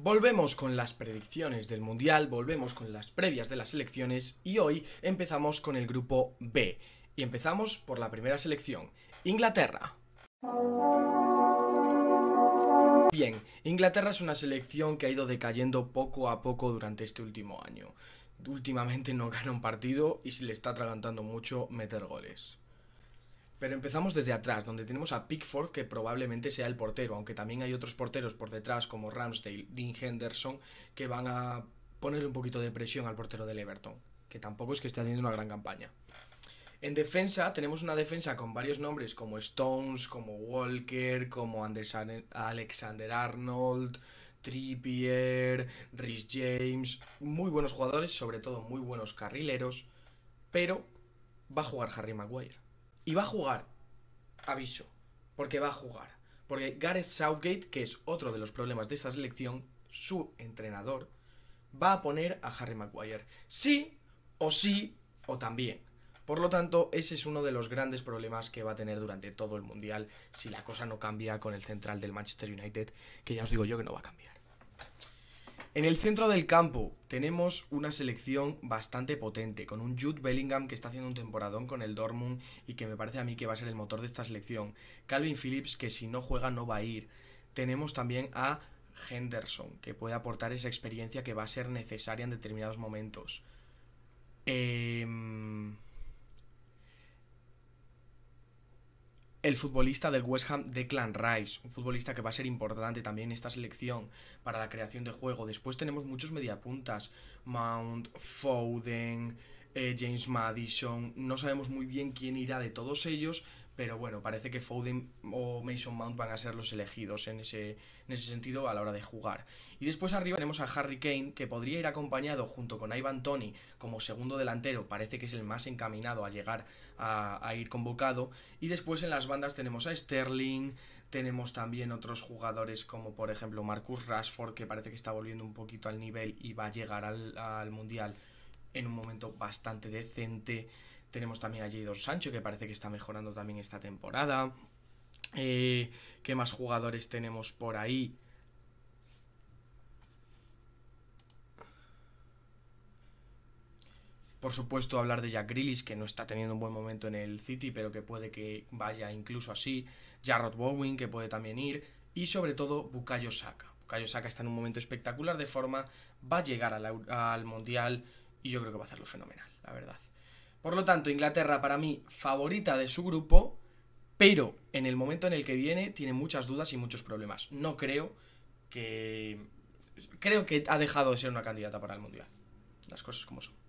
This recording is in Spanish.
Volvemos con las predicciones del Mundial, volvemos con las previas de las elecciones y hoy empezamos con el grupo B. Y empezamos por la primera selección, Inglaterra. Bien, Inglaterra es una selección que ha ido decayendo poco a poco durante este último año. Últimamente no gana un partido y se le está atragantando mucho meter goles. Pero empezamos desde atrás, donde tenemos a Pickford, que probablemente sea el portero, aunque también hay otros porteros por detrás, como Ramsdale, Dean Henderson, que van a ponerle un poquito de presión al portero del Everton, que tampoco es que esté haciendo una gran campaña. En defensa tenemos una defensa con varios nombres como Stones, como Walker, como Alexander Arnold, Trippier, Rhys James, muy buenos jugadores, sobre todo muy buenos carrileros, pero va a jugar Harry Maguire. Y va a jugar. Aviso. Porque va a jugar. Porque Gareth Southgate, que es otro de los problemas de esta selección, su entrenador, va a poner a Harry Maguire. Sí, o sí, o también. Por lo tanto, ese es uno de los grandes problemas que va a tener durante todo el Mundial si la cosa no cambia con el central del Manchester United, que ya os digo yo que no va a cambiar. En el centro del campo tenemos una selección bastante potente, con un Jude Bellingham que está haciendo un temporadón con el Dortmund y que me parece a mí que va a ser el motor de esta selección. Calvin Phillips que si no juega no va a ir. Tenemos también a Henderson que puede aportar esa experiencia que va a ser necesaria en determinados momentos. Eh... el futbolista del West Ham Clan Rice, un futbolista que va a ser importante también en esta selección para la creación de juego. Después tenemos muchos mediapuntas, Mount, Foden, eh, James Madison, no sabemos muy bien quién irá de todos ellos, pero bueno, parece que Foden o Mason Mount van a ser los elegidos en ese, en ese sentido a la hora de jugar. Y después arriba tenemos a Harry Kane, que podría ir acompañado junto con Ivan Tony como segundo delantero, parece que es el más encaminado a llegar a, ir convocado. Y después en las bandas tenemos a Sterling, tenemos también otros jugadores como por ejemplo Marcus Rashford, que parece que está volviendo un poquito al nivel y va a llegar al Mundial en un momento bastante decente. Tenemos también a Jadon Sancho, que parece que está mejorando también esta temporada. Eh, ¿Qué más jugadores tenemos por ahí? Por supuesto, hablar de Jack Grealish, que no está teniendo un buen momento en el City, pero que puede que vaya incluso así. Jarrod Bowen, que puede también ir. Y sobre todo, Bukayo Saka. Bukayo Saka está en un momento espectacular de forma, va a llegar al Mundial y yo creo que va a hacerlo fenomenal, la verdad. Por lo tanto, Inglaterra para mí favorita de su grupo, pero en el momento en el que viene tiene muchas dudas y muchos problemas. No creo que... Creo que ha dejado de ser una candidata para el Mundial. Las cosas como son.